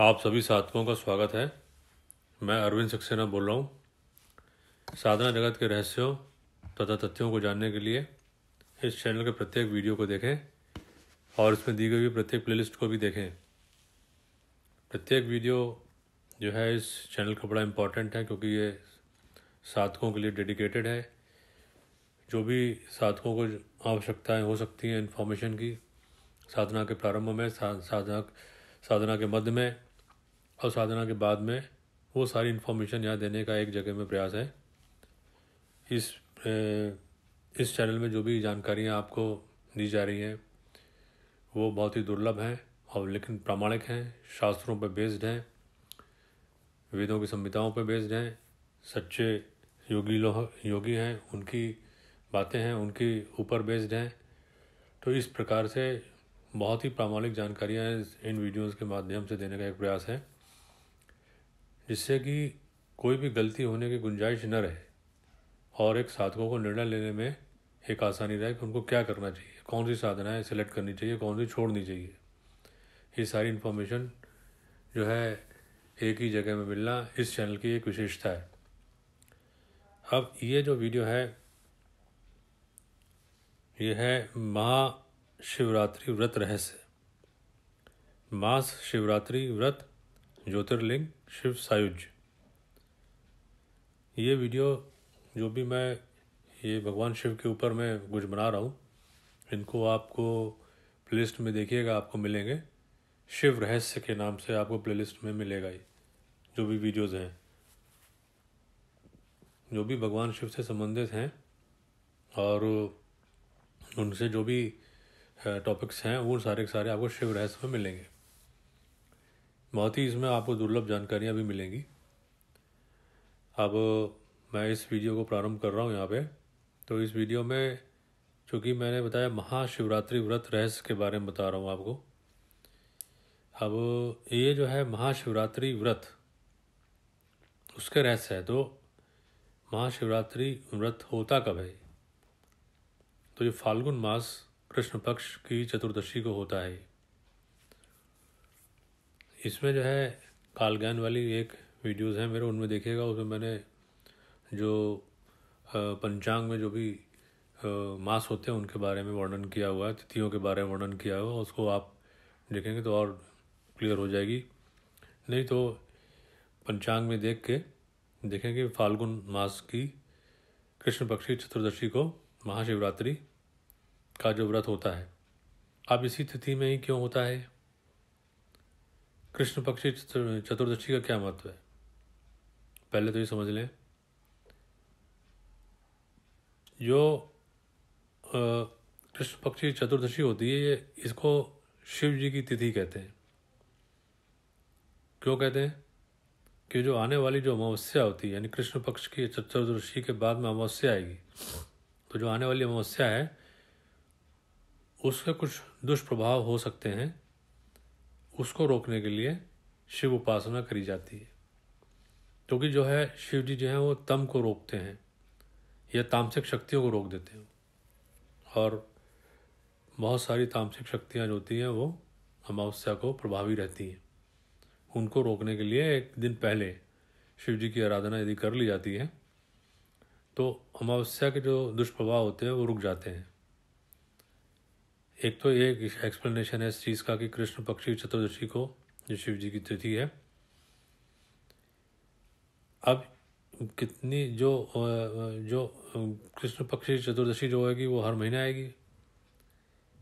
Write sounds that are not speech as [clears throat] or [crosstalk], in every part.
आप सभी साथियों का स्वागत है मैं अरविंद सक्सेना बोल रहा हूँ साधना जगत के रहस्यों तथा तथ्यों को जानने के लिए इस चैनल के प्रत्येक वीडियो को देखें और इसमें दी गई प्रत्येक प्लेलिस्ट को भी देखें प्रत्येक वीडियो जो है इस चैनल का बड़ा इम्पोर्टेंट है क्योंकि ये साधकों के लिए डेडिकेटेड है जो भी साधकों को आवश्यकताएं हो सकती हैं इन्फॉर्मेशन की साधना के प्रारंभ में साधक साधना के मध्य में और साधना के बाद में वो सारी इन्फॉर्मेशन यहाँ देने का एक जगह में प्रयास है इस इस चैनल में जो भी जानकारियाँ आपको दी जा रही हैं वो बहुत ही दुर्लभ हैं और लेकिन प्रामाणिक हैं शास्त्रों पर बेस्ड हैं वेदों की संहिताओं पर बेस्ड हैं सच्चे योगी लोग योगी हैं उनकी बातें हैं उनकी ऊपर बेस्ड हैं तो इस प्रकार से बहुत ही प्रामाणिक जानकारियाँ इन वीडियोज़ के माध्यम से देने का एक प्रयास है जिससे कि कोई भी गलती होने की गुंजाइश न रहे और एक साधकों को निर्णय लेने में एक आसानी रहे कि उनको क्या करना चाहिए कौन सी साधनाएं सेलेक्ट करनी चाहिए कौन सी छोड़नी चाहिए ये सारी इन्फॉर्मेशन जो है एक ही जगह में मिलना इस चैनल की एक विशेषता है अब ये जो वीडियो है ये है महा शिवरात्रि व्रत रहस्य मास शिवरात्रि व्रत ज्योतिर्लिंग शिव सायुज ये वीडियो जो भी मैं ये भगवान शिव के ऊपर मैं कुछ बना रहा हूँ इनको आपको प्लेलिस्ट में देखिएगा आपको मिलेंगे शिव रहस्य के नाम से आपको प्लेलिस्ट में मिलेगा ये जो भी वीडियोज़ हैं जो भी भगवान शिव से संबंधित हैं और उनसे जो भी टॉपिक्स हैं वो सारे के सारे आपको शिव रहस्य में मिलेंगे बहुत ही इसमें आपको दुर्लभ जानकारियाँ भी मिलेंगी अब मैं इस वीडियो को प्रारंभ कर रहा हूँ यहाँ पे तो इस वीडियो में चूँकि मैंने बताया महाशिवरात्रि व्रत रहस्य के बारे में बता रहा हूँ आपको अब ये जो है महाशिवरात्रि व्रत उसके रहस्य है तो महाशिवरात्रि व्रत होता कब है तो ये फाल्गुन मास कृष्ण पक्ष की चतुर्दशी को होता है इसमें जो है कालगान वाली एक वीडियोस हैं मेरे उनमें देखिएगा उसमें मैंने जो पंचांग में जो भी मास होते हैं उनके बारे में वर्णन किया हुआ है तिथियों के बारे में वर्णन किया हुआ उसको आप देखेंगे तो और क्लियर हो जाएगी नहीं तो पंचांग में देख के देखेंगे फाल्गुन मास की कृष्ण पक्षी चतुर्दशी को महाशिवरात्रि का जो व्रत होता है अब इसी तिथि में ही क्यों होता है कृष्ण पक्षी चतुर्दशी का क्या महत्व है पहले तो ये समझ लें जो कृष्ण पक्षी चतुर्दशी होती है ये इसको शिव जी की तिथि कहते हैं क्यों कहते हैं कि जो आने वाली जो अमावस्या होती है यानी कृष्ण पक्ष की चतुर्दशी के बाद में अमावस्या आएगी तो जो आने वाली अमावस्या है उसके कुछ दुष्प्रभाव हो सकते हैं उसको रोकने के लिए शिव उपासना करी जाती है क्योंकि तो जो है शिव जी जो हैं वो तम को रोकते हैं या तामसिक शक्तियों को रोक देते हैं और बहुत सारी तामसिक शक्तियाँ जो होती हैं वो अमावस्या को प्रभावी रहती हैं उनको रोकने के लिए एक दिन पहले शिव जी की आराधना यदि कर ली जाती है तो अमावस्या के जो दुष्प्रभाव होते हैं वो रुक जाते हैं एक तो एक एक्सप्लेनेशन है इस चीज़ का कि कृष्ण पक्षी चतुर्दशी को जो शिव जी की तिथि है अब कितनी जो जो कृष्ण पक्षी चतुर्दशी जो होगी वो हर महीने आएगी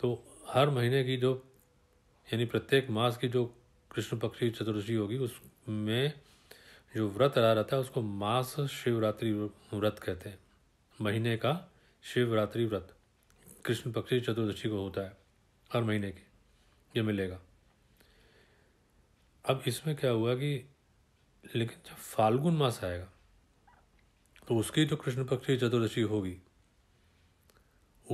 तो हर महीने की जो यानी प्रत्येक मास की जो कृष्ण पक्षी चतुर्दशी होगी उसमें जो व्रत रहा रहता है उसको मास शिवरात्रि व्रत कहते हैं महीने का शिवरात्रि व्रत कृष्ण पक्ष की चतुर्दशी को होता है हर महीने के ये मिलेगा अब इसमें क्या हुआ कि लेकिन जब फाल्गुन मास आएगा तो उसकी जो तो कृष्ण पक्ष की चतुर्दशी होगी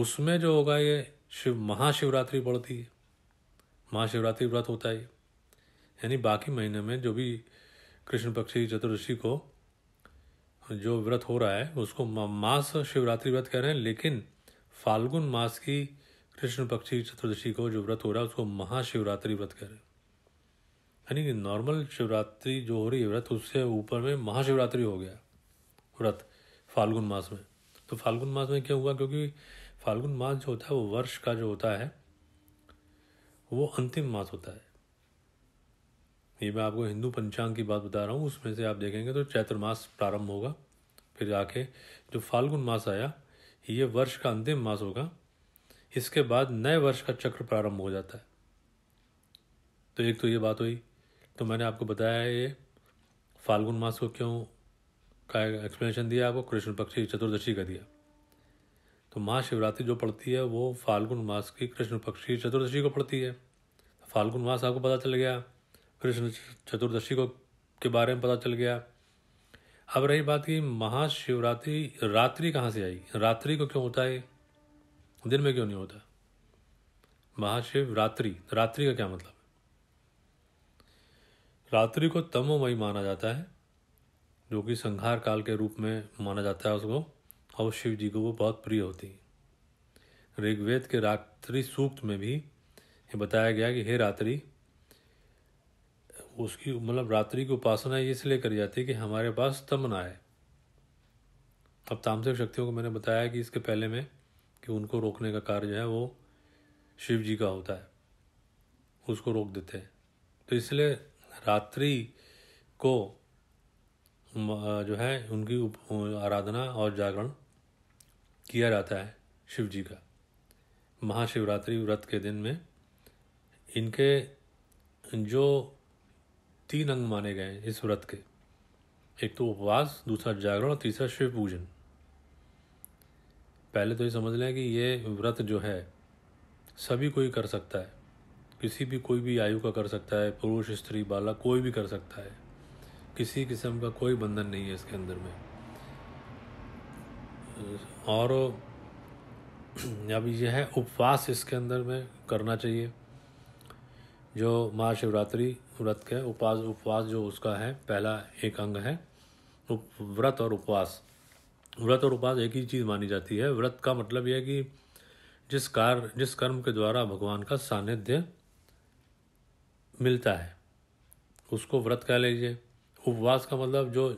उसमें जो होगा ये शिव महाशिवरात्रि पड़ती है महाशिवरात्रि व्रत होता है यानी बाकी महीने में जो भी कृष्ण पक्ष की चतुर्दशी को जो व्रत हो रहा है उसको मास शिवरात्रि व्रत कह रहे हैं लेकिन फाल्गुन मास की कृष्ण पक्षी चतुर्दशी को जो व्रत हो रहा है उसको महाशिवरात्रि व्रत कह रहे हैं यानी कि नॉर्मल शिवरात्रि जो हो रही है व्रत उससे ऊपर में महाशिवरात्रि हो गया व्रत फाल्गुन मास में तो फाल्गुन मास में क्या हुआ क्योंकि फाल्गुन मास जो होता है वो वर्ष का जो होता है वो अंतिम मास होता है ये मैं आपको हिंदू पंचांग की बात बता रहा हूँ उसमें से आप देखेंगे तो चैत्र मास प्रारंभ होगा फिर आके जो फाल्गुन मास आया ये वर्ष का अंतिम मास होगा इसके बाद नए वर्ष का चक्र प्रारंभ हो जाता है तो एक तो ये बात हुई तो मैंने आपको बताया ये फाल्गुन मास को क्यों का एक्सप्लेनेशन दिया आपको कृष्ण पक्षी चतुर्दशी का दिया तो महाशिवरात्रि जो पड़ती है वो फाल्गुन मास की कृष्ण पक्षी चतुर्दशी को पड़ती है फाल्गुन मास आपको पता चल गया कृष्ण चतुर्दशी को के बारे में पता चल गया अब रही बात की महाशिवरात्रि रात्रि कहाँ से आई रात्रि को क्यों होता है दिन में क्यों नहीं होता महाशिवरात्रि रात्रि का क्या मतलब रात्रि को तमोमयी माना जाता है जो कि संहार काल के रूप में माना जाता है उसको और शिव जी को वो बहुत प्रिय होती है ऋग्वेद के रात्रि सूक्त में भी ये बताया गया कि हे रात्रि उसकी मतलब रात्रि की उपासना इसलिए करी जाती है कि हमारे पास तमना है अब तामसिक शक्तियों को मैंने बताया कि इसके पहले में कि उनको रोकने का कार्य है वो शिव जी का होता है उसको रोक देते हैं तो इसलिए रात्रि को जो है उनकी आराधना और जागरण किया जाता है शिव जी का महाशिवरात्रि व्रत के दिन में इनके जो तीन अंग माने गए हैं इस व्रत के एक तो उपवास दूसरा जागरण और तीसरा शिव पूजन पहले तो ये समझ लें कि ये व्रत जो है सभी कोई कर सकता है किसी भी कोई भी आयु का कर सकता है पुरुष स्त्री बालक कोई भी कर सकता है किसी किस्म का कोई बंधन नहीं है इसके अंदर में और अब यह है उपवास इसके अंदर में करना चाहिए जो महाशिवरात्रि व्रत के उपवास उपवास जो उसका है पहला एक अंग है व्रत और उपवास व्रत और उपवास एक ही चीज़ मानी जाती है व्रत का मतलब यह है कि जिस कार्य जिस कर्म के द्वारा भगवान का सानिध्य मिलता है उसको व्रत कह लीजिए उपवास का मतलब जो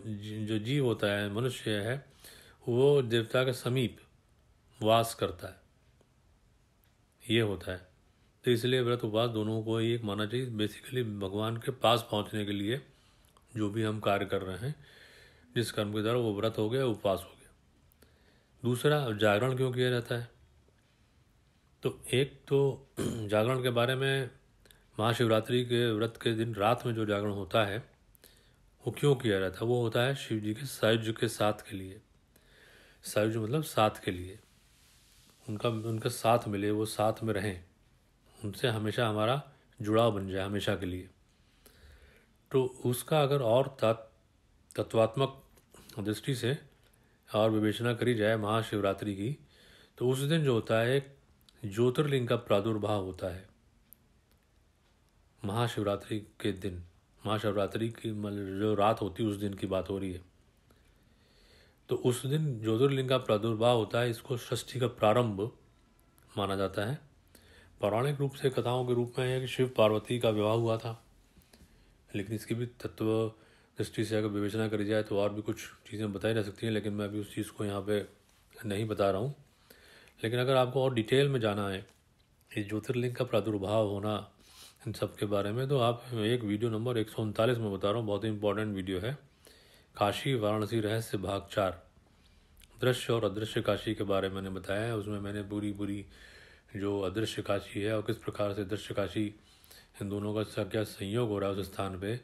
जो जीव होता है मनुष्य है वो देवता के समीप वास करता है ये होता है तो इसलिए व्रत उपवास दोनों को ही एक माना चाहिए बेसिकली भगवान के पास पहुंचने के लिए जो भी हम कार्य कर रहे हैं जिस कर्म के द्वारा वो व्रत हो गया उपवास हो गया दूसरा जागरण क्यों किया जाता है तो एक तो [clears throat] जागरण के बारे में महाशिवरात्रि के व्रत के दिन रात में जो जागरण होता है वो क्यों किया जाता है वो होता है शिव जी के सायुज के साथ के लिए सायुज मतलब साथ के लिए उनका उनका साथ मिले वो साथ में रहें उनसे हमेशा हमारा जुड़ाव बन जाए हमेशा के लिए तो उसका अगर और तत्वात्मक दृष्टि से और विवेचना करी जाए महाशिवरात्रि की तो उस दिन जो होता है ज्योतिर्लिंग का प्रादुर्भाव होता है महाशिवरात्रि के दिन महाशिवरात्रि की जो रात होती है उस दिन की बात हो रही है तो उस दिन ज्योतिर्लिंग का प्रादुर्भाव होता है इसको षष्ठी का प्रारंभ माना जाता है पौराणिक रूप से कथाओं के रूप में है कि शिव पार्वती का विवाह हुआ था लेकिन इसकी भी तत्व दृष्टि से अगर विवेचना करी जाए तो और भी कुछ चीज़ें बताई जा सकती हैं लेकिन मैं अभी उस चीज़ को यहाँ पे नहीं बता रहा हूँ लेकिन अगर आपको और डिटेल में जाना है इस ज्योतिर्लिंग का प्रादुर्भाव होना इन सब के बारे में तो आप एक वीडियो नंबर एक सौ उनतालीस में बता रहा हूँ बहुत ही इंपॉर्टेंट वीडियो है काशी वाराणसी रहस्य भाग चार दृश्य और अदृश्य काशी के बारे में मैंने बताया है उसमें मैंने पूरी पूरी जो अदृश्य काशी है और किस प्रकार से दृश्य काशी इन दोनों का क्या संयोग हो रहा है उस स्थान पे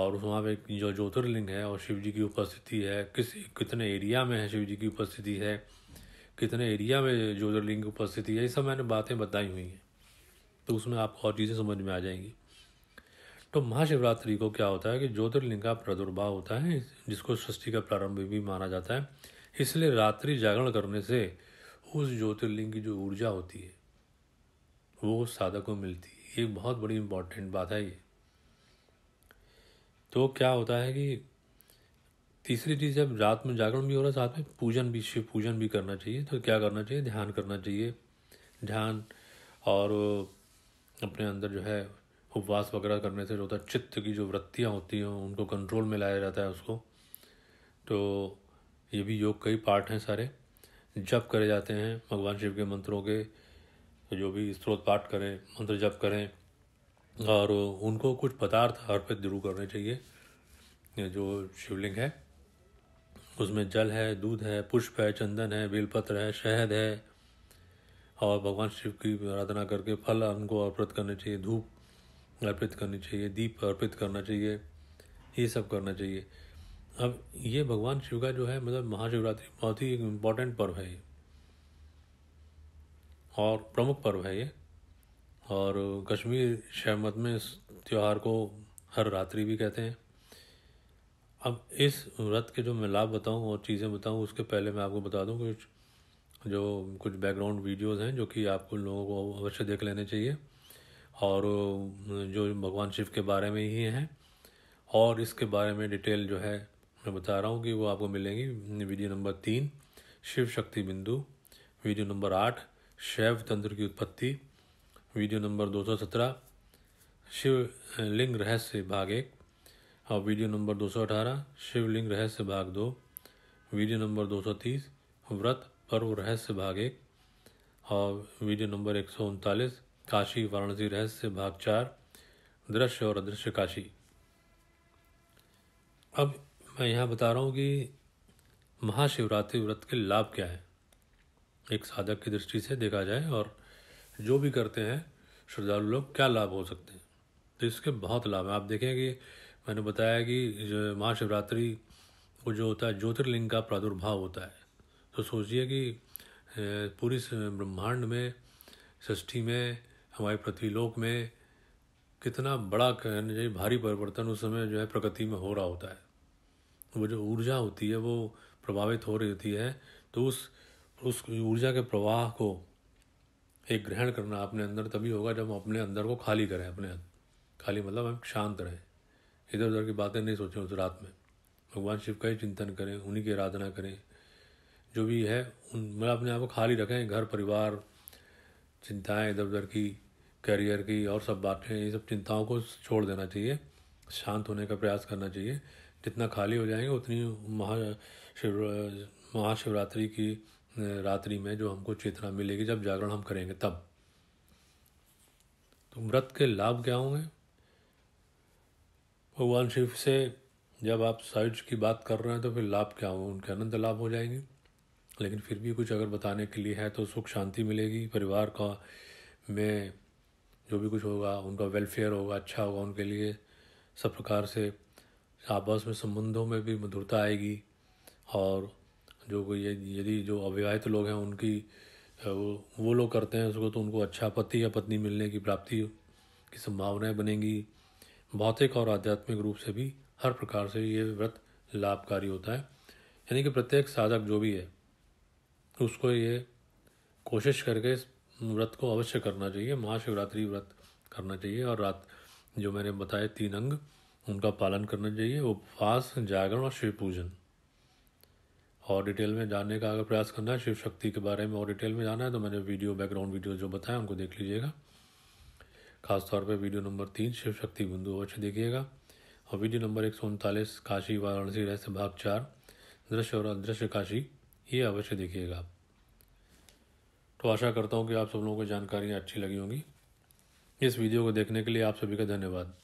और वहाँ पे जो ज्योतिर्लिंग है और शिव जी की उपस्थिति है किस कितने एरिया में है शिव जी की उपस्थिति है कितने एरिया में ज्योतिर्लिंग की उपस्थिति है ये सब मैंने बातें बताई हुई हैं तो उसमें आपको और चीज़ें समझ में आ जाएंगी तो महाशिवरात्रि को क्या होता है कि ज्योतिर्लिंग का प्रादुर्भाव होता है जिसको सृष्टि का प्रारंभ भी माना जाता है इसलिए रात्रि जागरण करने से उस ज्योतिर्लिंग की जो ऊर्जा होती है वो उस साधक को मिलती है ये बहुत बड़ी इम्पॉर्टेंट बात है ये तो क्या होता है कि तीसरी चीज़ जब रात में जागरण भी हो रहा है साथ में पूजन भी शिव पूजन भी करना चाहिए तो क्या करना चाहिए ध्यान करना चाहिए ध्यान और अपने अंदर जो है उपवास वगैरह करने से जो होता है चित्त की जो वृत्तियाँ होती हैं उनको कंट्रोल में लाया जाता है उसको तो ये भी योग का ही पार्ट हैं सारे जप करे जाते हैं भगवान शिव के मंत्रों के तो जो भी स्त्रोत पाठ करें मंत्र जप करें और उनको कुछ पदार्थ अर्पित जरूर करने चाहिए जो शिवलिंग है उसमें जल है दूध है पुष्प है चंदन है बेलपत्र है शहद है और भगवान शिव की आराधना करके फल उनको अर्पित करने चाहिए धूप अर्पित करनी चाहिए दीप अर्पित करना चाहिए ये सब करना चाहिए अब ये भगवान शिव का जो है मतलब महाशिवरात्रि बहुत ही इम्पोर्टेंट पर्व है ये और प्रमुख पर्व है ये और कश्मीर शहमत में इस त्यौहार को हर रात्रि भी कहते हैं अब इस व्रत के जो मैं लाभ बताऊँ और चीज़ें बताऊँ उसके पहले मैं आपको बता दूँ कुछ जो कुछ बैकग्राउंड वीडियोस हैं जो कि आपको लोगों को अवश्य देख लेने चाहिए और जो भगवान शिव के बारे में ही हैं और इसके बारे में डिटेल जो है मैं बता रहा हूँ कि वो आपको मिलेंगी वीडियो नंबर तीन शिव शक्ति बिंदु वीडियो नंबर आठ शैव तंत्र की उत्पत्ति वीडियो नंबर दो सौ सत्रह शिव लिंग रहस्य भाग एक और वीडियो नंबर दो सौ अठारह शिवलिंग रहस्य भाग दो वीडियो नंबर दो सौ तीस व्रत पर्व रहस्य भाग एक और वीडियो नंबर एक सौ उनतालीस काशी वाराणसी रहस्य भाग चार दृश्य और अदृश्य काशी अब मैं यहाँ बता रहा हूँ कि महाशिवरात्रि व्रत के लाभ क्या है एक साधक की दृष्टि से देखा जाए और जो भी करते हैं श्रद्धालु लोग क्या लाभ हो सकते हैं तो इसके बहुत लाभ हैं आप देखें कि मैंने बताया कि महाशिवरात्रि को जो होता है ज्योतिर्लिंग का प्रादुर्भाव होता है तो सोचिए कि पूरी ब्रह्मांड में सृष्टि में हमारे प्रतिलोक में कितना बड़ा भारी परिवर्तन उस समय जो है प्रकृति में हो रहा होता है वो जो ऊर्जा होती है वो प्रभावित हो रही होती है तो उस उस ऊर्जा के प्रवाह को एक ग्रहण करना अपने अंदर तभी होगा जब हम अपने अंदर को खाली करें अपने खाली मतलब हम शांत रहें इधर उधर की बातें नहीं सोचें उस रात में भगवान शिव का ही चिंतन करें उन्हीं की आराधना करें जो भी है उन मतलब अपने आप को खाली रखें घर परिवार चिंताएं इधर उधर की करियर की और सब बातें ये सब चिंताओं को छोड़ देना चाहिए शांत होने का प्रयास करना चाहिए जितना खाली हो जाएंगे उतनी महाशिव महाशिवरात्रि की रात्रि में जो हमको चेतना मिलेगी जब जागरण हम करेंगे तब तो व्रत के लाभ क्या होंगे भगवान शिव से जब आप साइड्स की बात कर रहे हैं तो फिर लाभ क्या होंगे उनके अनंत लाभ हो जाएंगे लेकिन फिर भी कुछ अगर बताने के लिए है तो सुख शांति मिलेगी परिवार का में जो भी कुछ होगा उनका वेलफेयर होगा अच्छा होगा उनके लिए सब प्रकार से आपस में संबंधों में भी मधुरता आएगी और जो कोई यदि जो अविवाहित लोग हैं उनकी वो, वो लोग करते हैं उसको तो उनको अच्छा पति या पत्नी मिलने की प्राप्ति की संभावनाएं बनेंगी भौतिक और आध्यात्मिक रूप से भी हर प्रकार से ये व्रत लाभकारी होता है यानी कि प्रत्येक साधक जो भी है उसको ये कोशिश करके इस व्रत को अवश्य करना चाहिए महाशिवरात्रि व्रत करना चाहिए और रात जो मैंने बताया तीन अंग उनका पालन करना चाहिए उपवास जागरण और शिव पूजन और डिटेल में जानने का अगर प्रयास करना है शिव शक्ति के बारे में और डिटेल में जाना है तो मैंने वीडियो बैकग्राउंड वीडियो जो बताया उनको देख लीजिएगा खासतौर पर वीडियो नंबर तीन शिव शक्ति बिंदु अवश्य देखिएगा और वीडियो नंबर एक सौ उनतालीस काशी वाराणसी रहस्य भाग चार दृश्य और अदृश्य काशी ये अवश्य देखिएगा आप तो आशा करता हूँ कि आप सब लोगों को जानकारियाँ अच्छी लगी होंगी इस वीडियो को देखने के लिए आप सभी का धन्यवाद